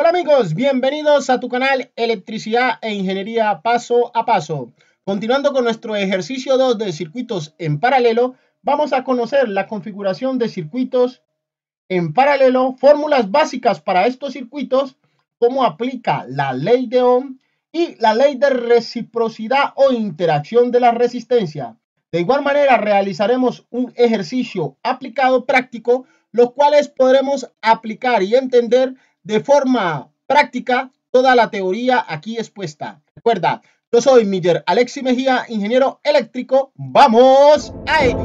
Hola amigos, bienvenidos a tu canal Electricidad e Ingeniería Paso a Paso. Continuando con nuestro ejercicio 2 de circuitos en paralelo, vamos a conocer la configuración de circuitos en paralelo, fórmulas básicas para estos circuitos, cómo aplica la ley de Ohm y la ley de reciprocidad o interacción de la resistencia. De igual manera, realizaremos un ejercicio aplicado práctico, los cuales podremos aplicar y entender de forma práctica toda la teoría aquí expuesta. Recuerda, yo soy Miller Alexi Mejía, ingeniero eléctrico. ¡Vamos a ello!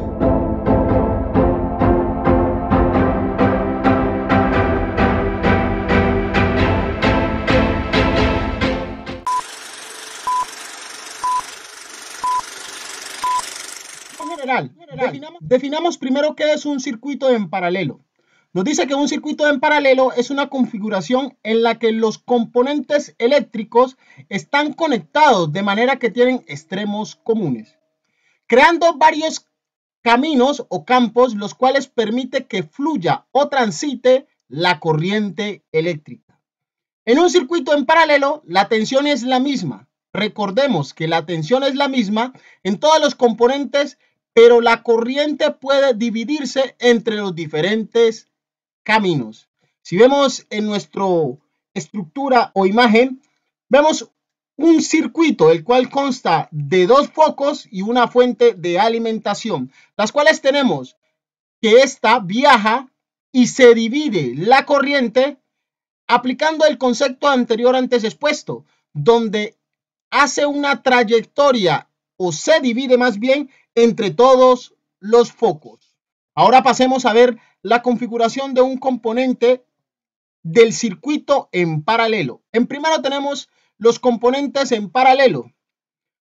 definamos, definamos primero qué es un circuito en paralelo. Nos dice que un circuito en paralelo es una configuración en la que los componentes eléctricos están conectados de manera que tienen extremos comunes, creando varios caminos o campos los cuales permite que fluya o transite la corriente eléctrica. En un circuito en paralelo, la tensión es la misma. Recordemos que la tensión es la misma en todos los componentes, pero la corriente puede dividirse entre los diferentes caminos. Si vemos en nuestra estructura o imagen, vemos un circuito, el cual consta de dos focos y una fuente de alimentación, las cuales tenemos que esta viaja y se divide la corriente aplicando el concepto anterior antes expuesto, donde hace una trayectoria o se divide más bien entre todos los focos. Ahora pasemos a ver la configuración de un componente del circuito en paralelo. En primero tenemos los componentes en paralelo.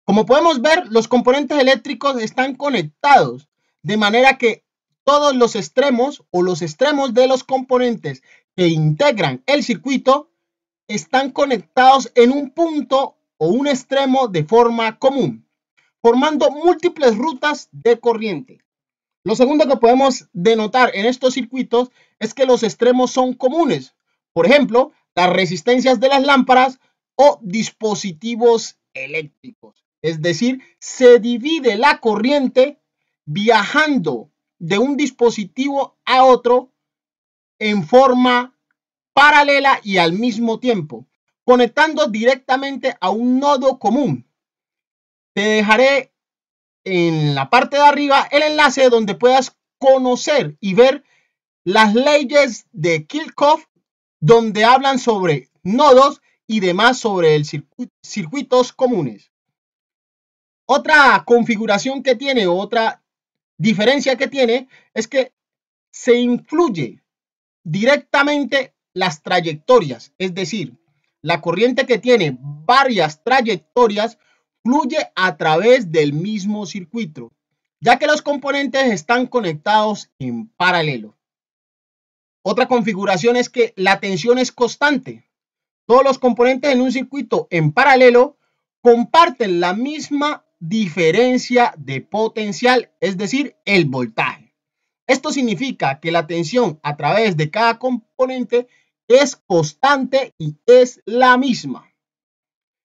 Como podemos ver, los componentes eléctricos están conectados, de manera que todos los extremos o los extremos de los componentes que integran el circuito están conectados en un punto o un extremo de forma común, formando múltiples rutas de corriente. Lo segundo que podemos denotar en estos circuitos es que los extremos son comunes. Por ejemplo, las resistencias de las lámparas o dispositivos eléctricos. Es decir, se divide la corriente viajando de un dispositivo a otro en forma paralela y al mismo tiempo, conectando directamente a un nodo común. Te dejaré en la parte de arriba el enlace donde puedas conocer y ver las leyes de Kirchhoff, donde hablan sobre nodos y demás sobre el circuitos comunes. Otra configuración que tiene, otra diferencia que tiene, es que se influye directamente las trayectorias, es decir, la corriente que tiene varias trayectorias a través del mismo circuito, ya que los componentes están conectados en paralelo. Otra configuración es que la tensión es constante. Todos los componentes en un circuito en paralelo comparten la misma diferencia de potencial, es decir, el voltaje. Esto significa que la tensión a través de cada componente es constante y es la misma.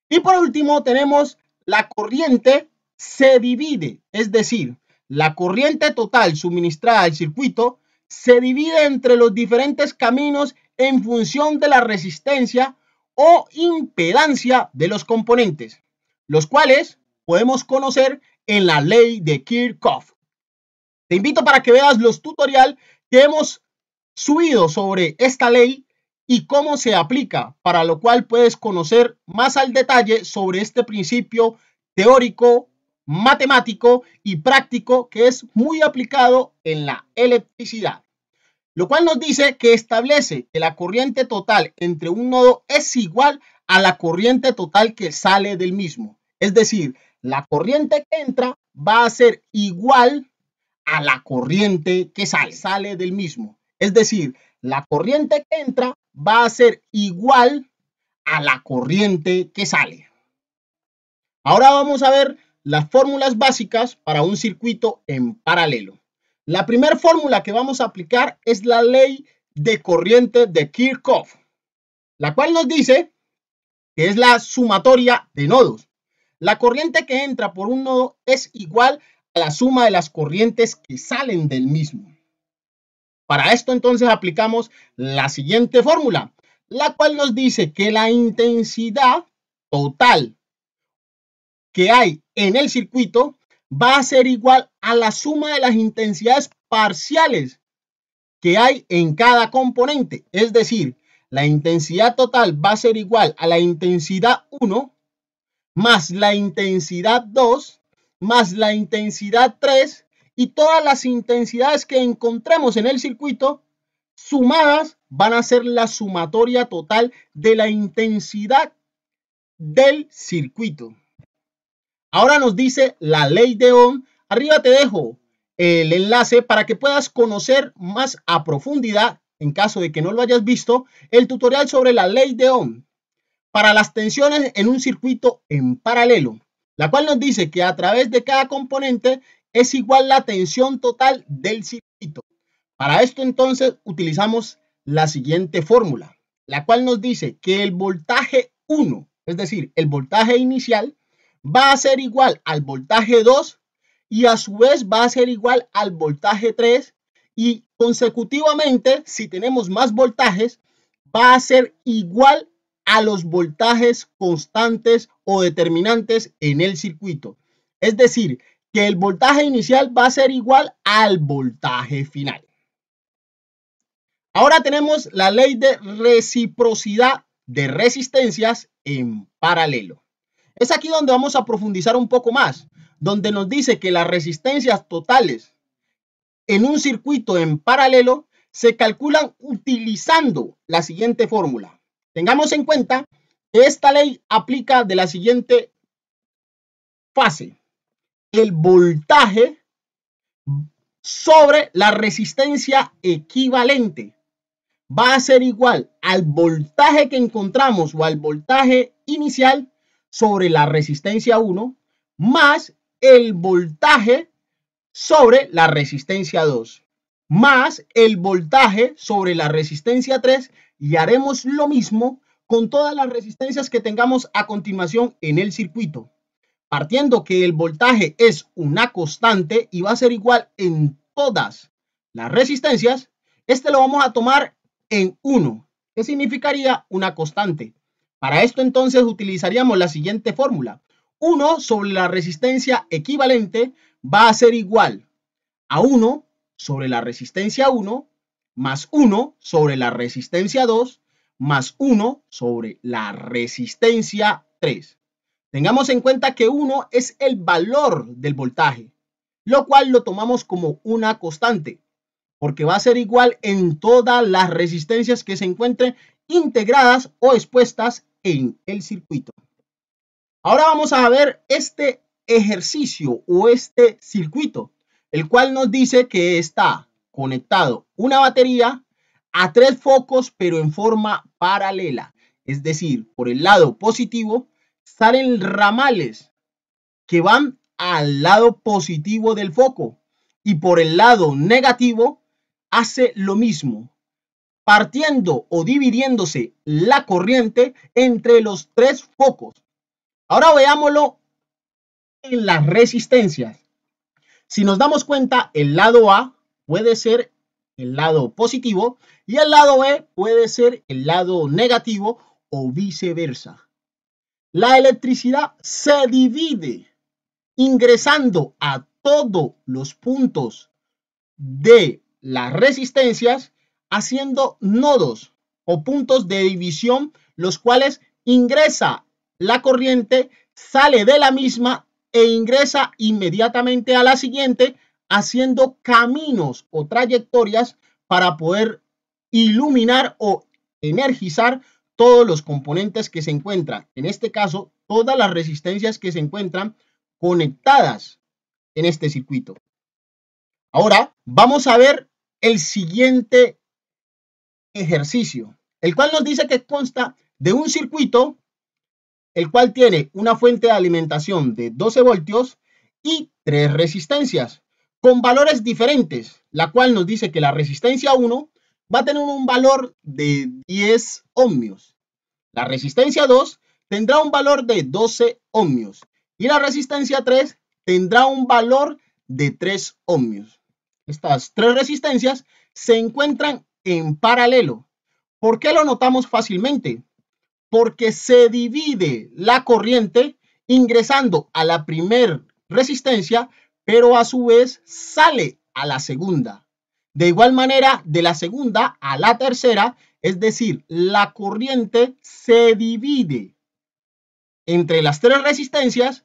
Y por último tenemos la corriente se divide, es decir, la corriente total suministrada al circuito se divide entre los diferentes caminos en función de la resistencia o impedancia de los componentes, los cuales podemos conocer en la ley de Kirchhoff. Te invito para que veas los tutoriales que hemos subido sobre esta ley y cómo se aplica, para lo cual puedes conocer más al detalle sobre este principio teórico, matemático y práctico que es muy aplicado en la electricidad. Lo cual nos dice que establece que la corriente total entre un nodo es igual a la corriente total que sale del mismo. Es decir, la corriente que entra va a ser igual a la corriente que sale, sale del mismo. Es decir, la corriente que entra va a ser igual a la corriente que sale. Ahora vamos a ver las fórmulas básicas para un circuito en paralelo. La primera fórmula que vamos a aplicar es la ley de corriente de Kirchhoff, la cual nos dice que es la sumatoria de nodos. La corriente que entra por un nodo es igual a la suma de las corrientes que salen del mismo. Para esto entonces aplicamos la siguiente fórmula, la cual nos dice que la intensidad total que hay en el circuito va a ser igual a la suma de las intensidades parciales que hay en cada componente. Es decir, la intensidad total va a ser igual a la intensidad 1 más la intensidad 2 más la intensidad 3 todas las intensidades que encontremos en el circuito sumadas van a ser la sumatoria total de la intensidad del circuito. Ahora nos dice la ley de Ohm. Arriba te dejo el enlace para que puedas conocer más a profundidad, en caso de que no lo hayas visto, el tutorial sobre la ley de Ohm para las tensiones en un circuito en paralelo, la cual nos dice que a través de cada componente es igual la tensión total del circuito. Para esto entonces utilizamos la siguiente fórmula, la cual nos dice que el voltaje 1, es decir, el voltaje inicial, va a ser igual al voltaje 2 y a su vez va a ser igual al voltaje 3 y consecutivamente, si tenemos más voltajes, va a ser igual a los voltajes constantes o determinantes en el circuito. Es decir, que el voltaje inicial va a ser igual al voltaje final. Ahora tenemos la ley de reciprocidad de resistencias en paralelo. Es aquí donde vamos a profundizar un poco más, donde nos dice que las resistencias totales en un circuito en paralelo se calculan utilizando la siguiente fórmula. Tengamos en cuenta que esta ley aplica de la siguiente fase el voltaje sobre la resistencia equivalente va a ser igual al voltaje que encontramos o al voltaje inicial sobre la resistencia 1 más el voltaje sobre la resistencia 2 más el voltaje sobre la resistencia 3 y haremos lo mismo con todas las resistencias que tengamos a continuación en el circuito partiendo que el voltaje es una constante y va a ser igual en todas las resistencias, este lo vamos a tomar en 1, ¿Qué significaría una constante. Para esto entonces utilizaríamos la siguiente fórmula. 1 sobre la resistencia equivalente va a ser igual a 1 sobre la resistencia 1 más 1 sobre la resistencia 2 más 1 sobre la resistencia 3. Tengamos en cuenta que 1 es el valor del voltaje, lo cual lo tomamos como una constante, porque va a ser igual en todas las resistencias que se encuentren integradas o expuestas en el circuito. Ahora vamos a ver este ejercicio o este circuito, el cual nos dice que está conectado una batería a tres focos pero en forma paralela, es decir, por el lado positivo salen ramales que van al lado positivo del foco y por el lado negativo hace lo mismo, partiendo o dividiéndose la corriente entre los tres focos. Ahora veámoslo en las resistencias. Si nos damos cuenta, el lado A puede ser el lado positivo y el lado B puede ser el lado negativo o viceversa. La electricidad se divide ingresando a todos los puntos de las resistencias, haciendo nodos o puntos de división, los cuales ingresa la corriente, sale de la misma e ingresa inmediatamente a la siguiente, haciendo caminos o trayectorias para poder iluminar o energizar todos los componentes que se encuentran, en este caso, todas las resistencias que se encuentran conectadas en este circuito. Ahora vamos a ver el siguiente ejercicio, el cual nos dice que consta de un circuito, el cual tiene una fuente de alimentación de 12 voltios y tres resistencias con valores diferentes, la cual nos dice que la resistencia 1 va a tener un valor de 10 ohmios la resistencia 2 tendrá un valor de 12 ohmios y la resistencia 3 tendrá un valor de 3 ohmios. Estas tres resistencias se encuentran en paralelo. ¿Por qué lo notamos fácilmente? Porque se divide la corriente ingresando a la primera resistencia, pero a su vez sale a la segunda. De igual manera, de la segunda a la tercera es decir, la corriente se divide entre las tres resistencias,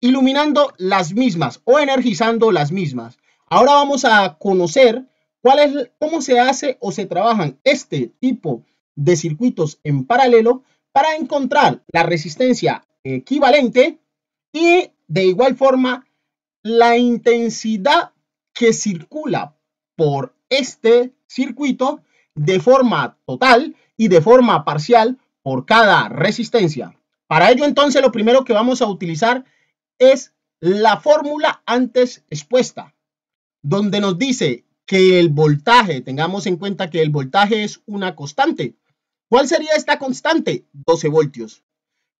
iluminando las mismas o energizando las mismas. Ahora vamos a conocer cuál es, cómo se hace o se trabajan este tipo de circuitos en paralelo para encontrar la resistencia equivalente y de igual forma la intensidad que circula por este circuito de forma total y de forma parcial por cada resistencia. Para ello entonces lo primero que vamos a utilizar es la fórmula antes expuesta, donde nos dice que el voltaje, tengamos en cuenta que el voltaje es una constante. ¿Cuál sería esta constante? 12 voltios.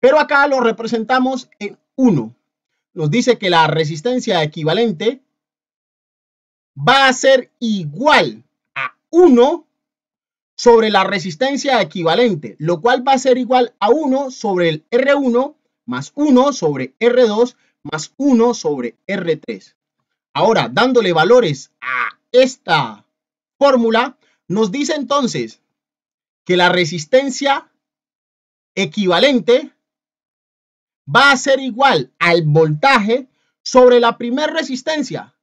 Pero acá lo representamos en 1. Nos dice que la resistencia equivalente va a ser igual a 1 sobre la resistencia equivalente, lo cual va a ser igual a 1 sobre el R1 más 1 sobre R2 más 1 sobre R3. Ahora, dándole valores a esta fórmula, nos dice entonces que la resistencia equivalente va a ser igual al voltaje sobre la primera resistencia,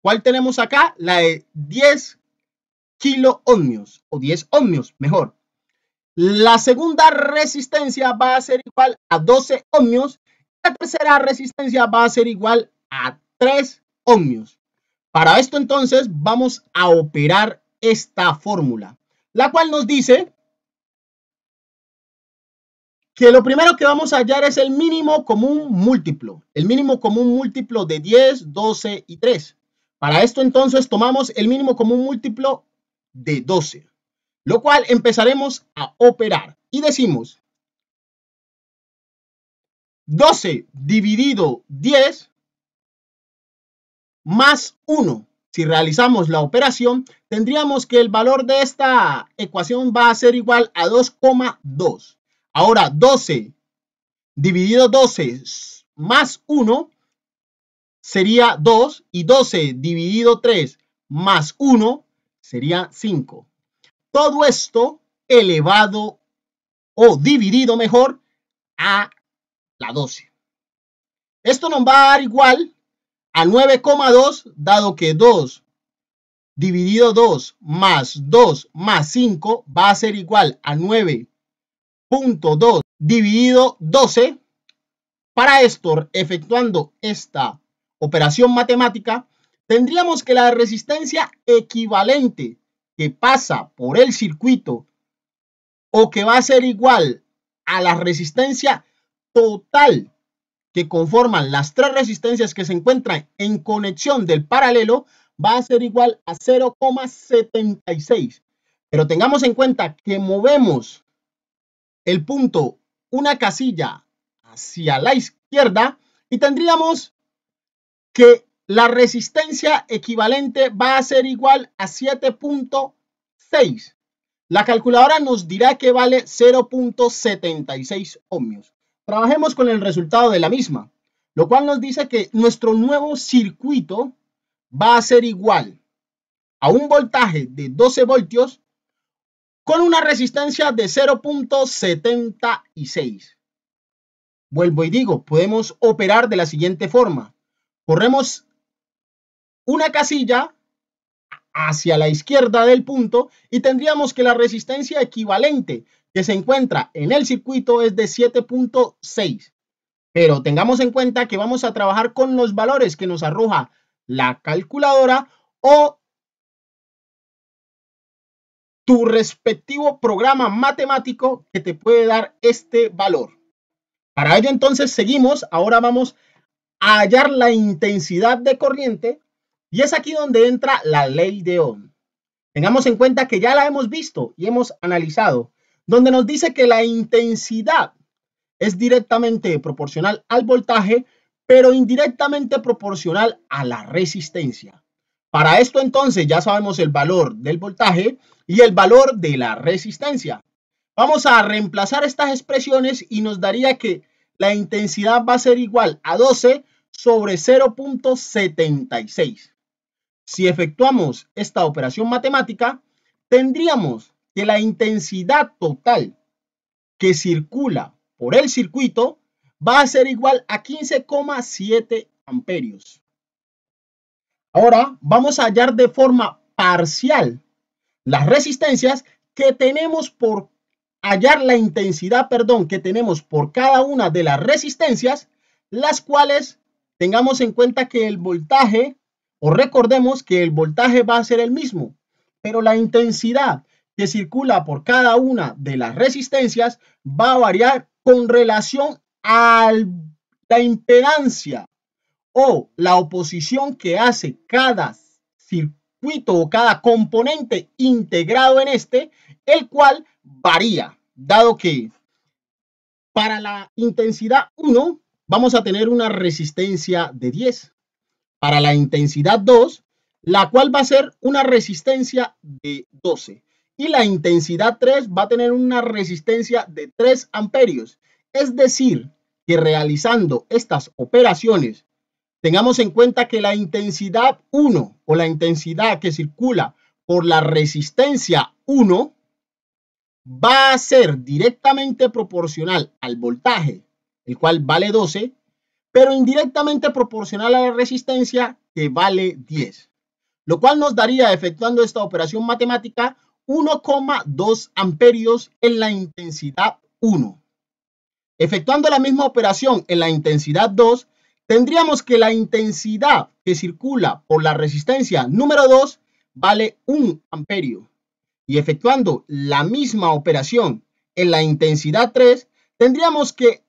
¿Cuál tenemos acá? La de 10 kilo ohmios o 10 ohmios, mejor. La segunda resistencia va a ser igual a 12 ohmios. La tercera resistencia va a ser igual a 3 ohmios. Para esto entonces vamos a operar esta fórmula, la cual nos dice que lo primero que vamos a hallar es el mínimo común múltiplo, el mínimo común múltiplo de 10, 12 y 3. Para esto entonces tomamos el mínimo común múltiplo de 12, lo cual empezaremos a operar y decimos 12 dividido 10 más 1. Si realizamos la operación, tendríamos que el valor de esta ecuación va a ser igual a 2,2. Ahora 12 dividido 12 más 1 sería 2 y 12 dividido 3 más 1 sería 5. Todo esto elevado o dividido mejor a la 12. Esto nos va a dar igual a 9,2 dado que 2 dividido 2 más 2 más 5 va a ser igual a 9.2 dividido 12. Para esto, efectuando esta operación matemática, tendríamos que la resistencia equivalente que pasa por el circuito o que va a ser igual a la resistencia total que conforman las tres resistencias que se encuentran en conexión del paralelo va a ser igual a 0,76. Pero tengamos en cuenta que movemos el punto una casilla hacia la izquierda y tendríamos que la resistencia equivalente va a ser igual a 7.6. La calculadora nos dirá que vale 0.76 ohmios. Trabajemos con el resultado de la misma, lo cual nos dice que nuestro nuevo circuito va a ser igual a un voltaje de 12 voltios con una resistencia de 0.76. Vuelvo y digo, podemos operar de la siguiente forma corremos una casilla hacia la izquierda del punto y tendríamos que la resistencia equivalente que se encuentra en el circuito es de 7.6. Pero tengamos en cuenta que vamos a trabajar con los valores que nos arroja la calculadora o tu respectivo programa matemático que te puede dar este valor. Para ello entonces seguimos, ahora vamos a hallar la intensidad de corriente y es aquí donde entra la ley de Ohm. Tengamos en cuenta que ya la hemos visto y hemos analizado, donde nos dice que la intensidad es directamente proporcional al voltaje, pero indirectamente proporcional a la resistencia. Para esto entonces ya sabemos el valor del voltaje y el valor de la resistencia. Vamos a reemplazar estas expresiones y nos daría que la intensidad va a ser igual a 12 sobre 0.76. Si efectuamos esta operación matemática, tendríamos que la intensidad total que circula por el circuito va a ser igual a 15,7 amperios. Ahora vamos a hallar de forma parcial las resistencias que tenemos por hallar la intensidad, perdón, que tenemos por cada una de las resistencias, las cuales tengamos en cuenta que el voltaje, o recordemos que el voltaje va a ser el mismo, pero la intensidad que circula por cada una de las resistencias va a variar con relación a la impedancia o la oposición que hace cada circuito o cada componente integrado en este, el cual varía dado que para la intensidad 1 vamos a tener una resistencia de 10. Para la intensidad 2, la cual va a ser una resistencia de 12. Y la intensidad 3 va a tener una resistencia de 3 amperios. Es decir, que realizando estas operaciones, tengamos en cuenta que la intensidad 1 o la intensidad que circula por la resistencia 1 va a ser directamente proporcional al voltaje, el cual vale 12, pero indirectamente proporcional a la resistencia, que vale 10. Lo cual nos daría, efectuando esta operación matemática, 1,2 amperios en la intensidad 1. Efectuando la misma operación en la intensidad 2, tendríamos que la intensidad que circula por la resistencia número 2 vale 1 amperio y efectuando la misma operación en la intensidad 3, tendríamos que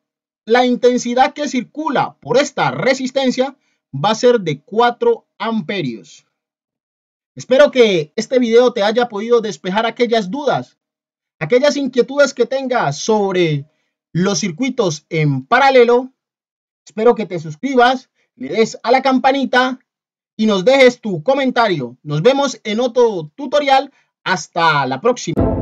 la intensidad que circula por esta resistencia va a ser de 4 amperios. Espero que este video te haya podido despejar aquellas dudas, aquellas inquietudes que tengas sobre los circuitos en paralelo. Espero que te suscribas, le des a la campanita y nos dejes tu comentario. Nos vemos en otro tutorial hasta la próxima.